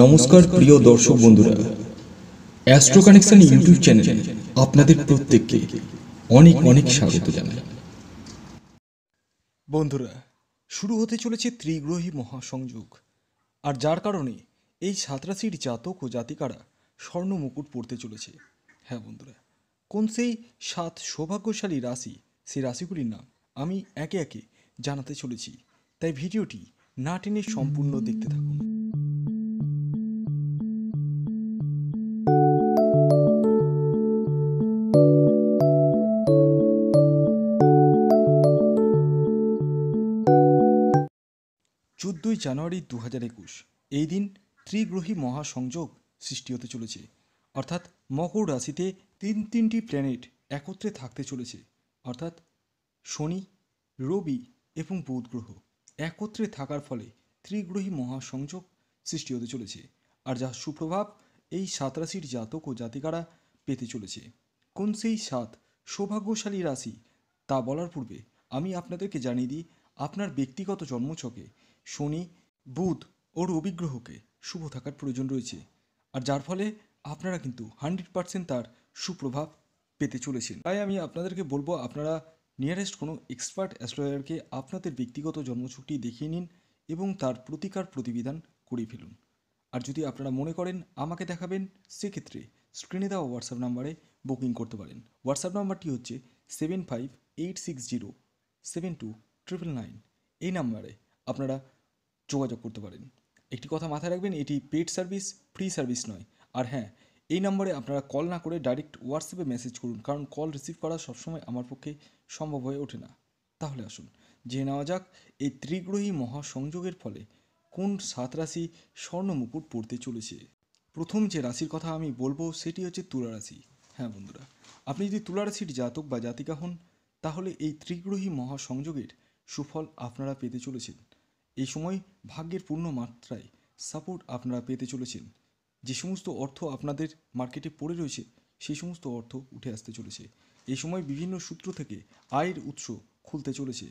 নমস্কার প্রিয় দর্শক বন্ধুরা অ্যাস্ট্রো কানেকশন ইউটিউব চ্যানেলে আপনাদের প্রত্যেককে অনেক অনেক স্বাগত জানাই বন্ধুরা শুরু হতে চলেছে ত্রিগ্রহী মহাসংযোগ আর যার কারণে এই সাতরাশির জাতক ও জাতিকারা স্বর্ণ মুকুট পড়তে চলেছে হ্যাঁ বন্ধুরা কোন সেই সাত সৌভাগ্যশালী রাশি সেই রাশিগুলির নাম আমি একে একে জানাতে চলেছি তাই ভিডিওটি না টেনে সম্পূর্ণ দেখতে থাকুন চোদ্দোই জানুয়ারি দু হাজার একুশ এই দিন ত্রিগ্রহী মহাসংযোগ সৃষ্টি হতে চলেছে অর্থাৎ মকর রাশিতে তিন তিনটি প্ল্যানেট একত্রে থাকতে চলেছে অর্থাৎ শনি রবি এবং বুধ গ্রহ একত্রে থাকার ফলে ত্রিগ্রহী মহাসংযোগ সৃষ্টি হতে চলেছে আর যা সুপ্রভাব এই সাত রাশির জাতক ও জাতিকারা পেতে চলেছে কোন সেই সাত সৌভাগ্যশালী রাশি তা বলার পূর্বে আমি আপনাদেরকে জানিয়ে দিই আপনার ব্যক্তিগত জন্মছকে শনি বুধ ও রবি গ্রহকে শুভ থাকার প্রয়োজন রয়েছে আর যার ফলে আপনারা কিন্তু হান্ড্রেড পার্সেন্ট তার সুপ্রভাব পেতে চলেছেন তাই আমি আপনাদেরকে বলবো আপনারা নিয়ারেস্ট কোনো এক্সপার্ট অ্যাস্ট্রোলজারকে আপনাদের ব্যক্তিগত জন্মছকটি দেখিয়ে নিন এবং তার প্রতিকার প্রতিবিধান করে ফেলুন আর যদি আপনারা মনে করেন আমাকে দেখাবেন সেক্ষেত্রে স্ক্রিনে দেওয়া হোয়াটসঅ্যাপ নাম্বারে বুকিং করতে পারেন হোয়াটসঅ্যাপ নাম্বারটি হচ্ছে seven five eight six zero seven two triple nine এই নাম্বারে আপনারা যোগাযোগ করতে পারেন একটি কথা মাথায় রাখবেন এটি পেড সার্ভিস ফ্রি সার্ভিস নয় আর হ্যাঁ এই নম্বরে আপনারা কল না করে ডাইরেক্ট হোয়াটসঅ্যাপে মেসেজ করুন কারণ কল রিসিভ করা সবসময় আমার পক্ষে সম্ভব হয়ে ওঠে না তাহলে আসুন জেনে নেওয়া যাক এই ত্রিগ্রহী মহাসংযোগের ফলে কোন সাত রাশি স্বর্ণমুকুট পড়তে চলেছে প্রথম যে রাশির কথা আমি বলবো সেটি হচ্ছে তুলা রাশি হ্যাঁ বন্ধুরা আপনি যদি তুলা রাশির জাতক বা জাতিকা হন তাহলে এই ত্রিগ্রহী মহাসংযোগের সুফল আপনারা পেতে চলেছেন এই সময় ভাগ্যের পূর্ণ মাত্রায় সাপোর্ট আপনারা পেতে চলেছেন যে সমস্ত অর্থ আপনাদের মার্কেটে পড়ে রয়েছে সেই সমস্ত অর্থ উঠে আসতে চলেছে এই সময় বিভিন্ন সূত্র থেকে আয়ের উৎস খুলতে চলেছে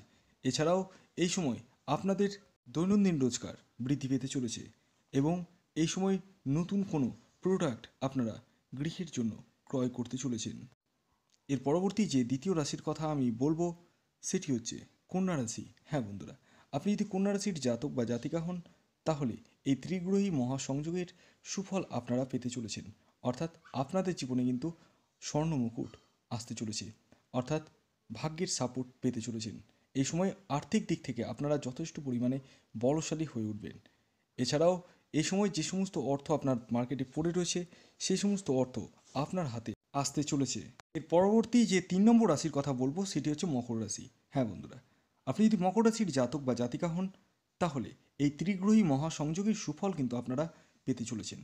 এছাড়াও এই সময় আপনাদের দৈনন্দিন রোজগার বৃদ্ধি পেতে চলেছে এবং এই সময় নতুন কোনো প্রোডাক্ট আপনারা গৃহের জন্য ক্রয় করতে চলেছেন এর পরবর্তী যে দ্বিতীয় রাশির কথা আমি বলবো সেটি হচ্ছে কন্যা রাশি হ্যাঁ বন্ধুরা আপনি যদি কন্যা রাশির জাতক বা জাতিকা হন তাহলে এই ত্রিগ্রহী মহাসংযোগের সুফল আপনারা পেতে চলেছেন অর্থাৎ আপনাদের জীবনে কিন্তু স্বর্ণ মুকুট আসতে চলেছে অর্থাৎ ভাগ্যের সাপোর্ট পেতে চলেছেন এই সময় আর্থিক দিক থেকে আপনারা যথেষ্ট পরিমাণে বলশালী হয়ে উঠবেন এছাড়াও এই সময় যে সমস্ত অর্থ আপনার মার্কেটে পড়ে রয়েছে সেই সমস্ত অর্থ আপনার হাতে আসতে চলেছে এর পরবর্তী যে তিন নম্বর রাশির কথা বলবো সেটি হচ্ছে মকর রাশি হ্যাঁ বন্ধুরা আপনি যদি মকরাশির জাতক বা জাতিকা হন তাহলে এই ত্রিগ্রহী মহাসংযোগের সুফল কিন্তু আপনারা পেতে চলেছেন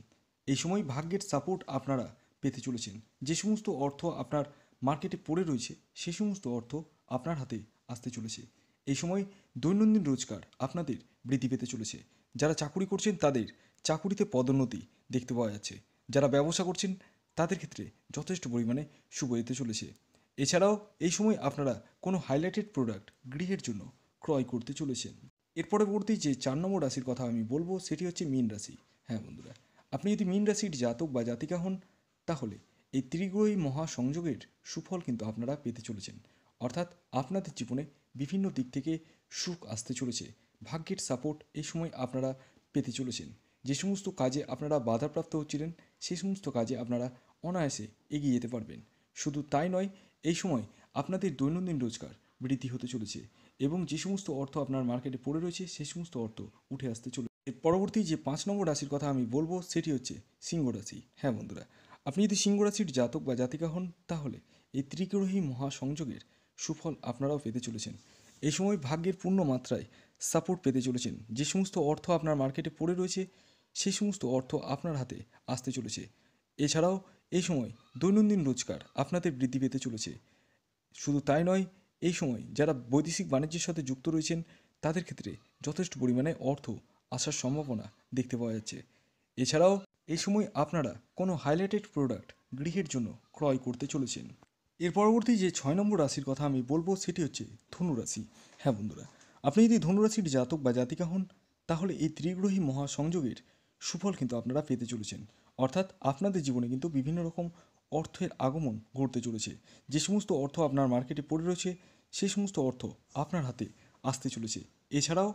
এই সময় ভাগ্যের সাপোর্ট আপনারা পেতে চলেছেন যে সমস্ত অর্থ আপনার মার্কেটে পড়ে রয়েছে সে সমস্ত অর্থ আপনার হাতে আসতে চলেছে এই সময় দৈনন্দিন রোজগার আপনাদের বৃদ্ধি পেতে চলেছে যারা চাকুরি করছেন তাদের চাকুরিতে পদোন্নতি দেখতে পাওয়া যাচ্ছে যারা ব্যবসা করছেন তাদের ক্ষেত্রে যথেষ্ট পরিমাণে শুভ যেতে চলেছে এছাড়াও এই সময় আপনারা কোনো হাইলাইটেড প্রোডাক্ট গৃহের জন্য ক্রয় করতে চলেছেন এর পরবর্তী যে চার নম্বর রাশির কথা আমি বলবো সেটি হচ্ছে মীন রাশি হ্যাঁ বন্ধুরা আপনি যদি মীন রাশির জাতক বা জাতিকা হন তাহলে এই ত্রিগ্রহী মহাসংযোগের সুফল কিন্তু আপনারা পেতে চলেছেন অর্থাৎ আপনাদের জীবনে বিভিন্ন দিক থেকে সুখ আসতে চলেছে ভাগ্যের সাপোর্ট এই সময় আপনারা পেতে চলেছেন যে সমস্ত কাজে আপনারা বাধাপ্রাপ্ত হচ্ছিলেন সেই সমস্ত কাজে আপনারা অনায়াসে এগিয়ে যেতে পারবেন শুধু তাই নয় এই সময় আপনাদের দৈনন্দিন রোজগার বৃদ্ধি হতে চলেছে এবং যে সমস্ত অর্থ আপনার মার্কেটে পড়ে রয়েছে সেই সমস্ত অর্থ উঠে আসতে চলেছে পরবর্তী যে পাঁচ নম্বর রাশির কথা আমি বলবো সেটি হচ্ছে সিংহ রাশি হ্যাঁ বন্ধুরা আপনি যদি সিংহ রাশির জাতক বা জাতিকা হন তাহলে এই ত্রিগ্রহী মহাসংযোগের সুফল আপনারাও পেতে চলেছেন এই সময় ভাগ্যের পূর্ণ মাত্রায় সাপোর্ট পেতে চলেছেন যে সমস্ত অর্থ আপনার মার্কেটে পড়ে রয়েছে সেই সমস্ত অর্থ আপনার হাতে আসতে চলেছে এছাড়াও এই সময় দৈনন্দিন রোজগার আপনাদের বৃদ্ধি পেতে চলেছে শুধু তাই নয় এই সময় যারা বৈদেশিক বাণিজ্যের সাথে যুক্ত রয়েছেন তাদের ক্ষেত্রে যথেষ্ট পরিমাণে অর্থ আসার সম্ভাবনা দেখতে পাওয়া যাচ্ছে এছাড়াও এই সময় আপনারা কোনো হাইলাইটেড প্রোডাক্ট গৃহের জন্য ক্রয় করতে চলেছেন এর পরবর্তী যে ছয় নম্বর রাশির কথা আমি বলবো সেটি হচ্ছে ধনুরাশি হ্যাঁ বন্ধুরা আপনি যদি ধনুরাশির জাতক বা জাতিকা হন তাহলে এই ত্রিগ্রহী মহাসংযোগের সুফল কিন্তু আপনারা পেতে চলেছেন অর্থাৎ আপনাদের জীবনে কিন্তু বিভিন্ন রকম অর্থের আগমন ঘটতে চলেছে যে সমস্ত অর্থ আপনার মার্কেটে পড়ে রয়েছে সে সমস্ত অর্থ আপনার হাতে আসতে চলেছে এছাড়াও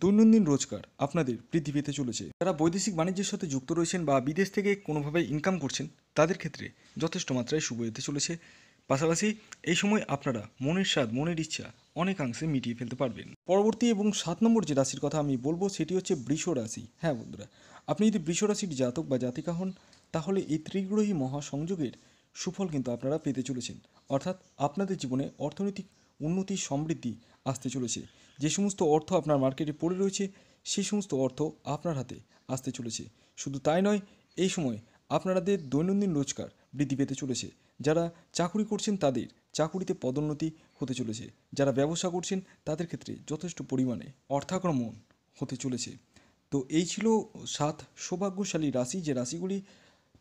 দৈনন্দিন রোজগার আপনাদের বৃদ্ধি পেতে চলেছে যারা বৈদেশিক বাণিজ্যের সাথে যুক্ত রয়েছেন বা বিদেশ থেকে কোনোভাবে ইনকাম করছেন তাদের ক্ষেত্রে যথেষ্ট মাত্রায় শুভ হতে চলেছে পাশাপাশি এই সময় আপনারা মনের স্বাদ মনের ইচ্ছা অনেকাংশে মিটিয়ে ফেলতে পারবেন পরবর্তী এবং সাত নম্বর যে রাশির কথা আমি বলবো সেটি হচ্ছে বৃষ রাশি হ্যাঁ বন্ধুরা আপনি যদি বৃষ রাশির জাতক বা জাতিকা হন তাহলে এই ত্রিগ্রহী মহাসংযোগের সুফল কিন্তু আপনারা পেতে চলেছেন অর্থাৎ আপনাদের জীবনে অর্থনৈতিক উন্নতি সমৃদ্ধি আসতে চলেছে যে সমস্ত অর্থ আপনার মার্কেটে পড়ে রয়েছে সেই সমস্ত অর্থ আপনার হাতে আসতে চলেছে শুধু তাই নয় এই সময় আপনাদের দৈনন্দিন রোজগার বৃদ্ধি পেতে চলেছে যারা চাকুরি করছেন তাদের চাকুরিতে পদোন্নতি হতে চলেছে যারা ব্যবসা করছেন তাদের ক্ষেত্রে যথেষ্ট পরিমাণে অর্থাক্রমণ হতে চলেছে তো এই ছিল সাত সৌভাগ্যশালী রাশি যে রাশিগুলি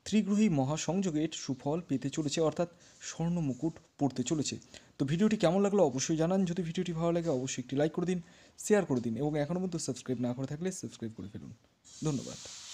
ত্রিগ্রহী মহাসংযোগের সুফল পেতে চলেছে অর্থাৎ স্বর্ণ মুকুট পড়তে চলেছে তো ভিডিওটি কেমন লাগলো অবশ্যই জানান যদি ভিডিওটি ভালো লাগে অবশ্যই একটি লাইক করে দিন শেয়ার করে দিন এবং এখনও পর্যন্ত সাবস্ক্রাইব না করে থাকলে সাবস্ক্রাইব করে ফেলুন ধন্যবাদ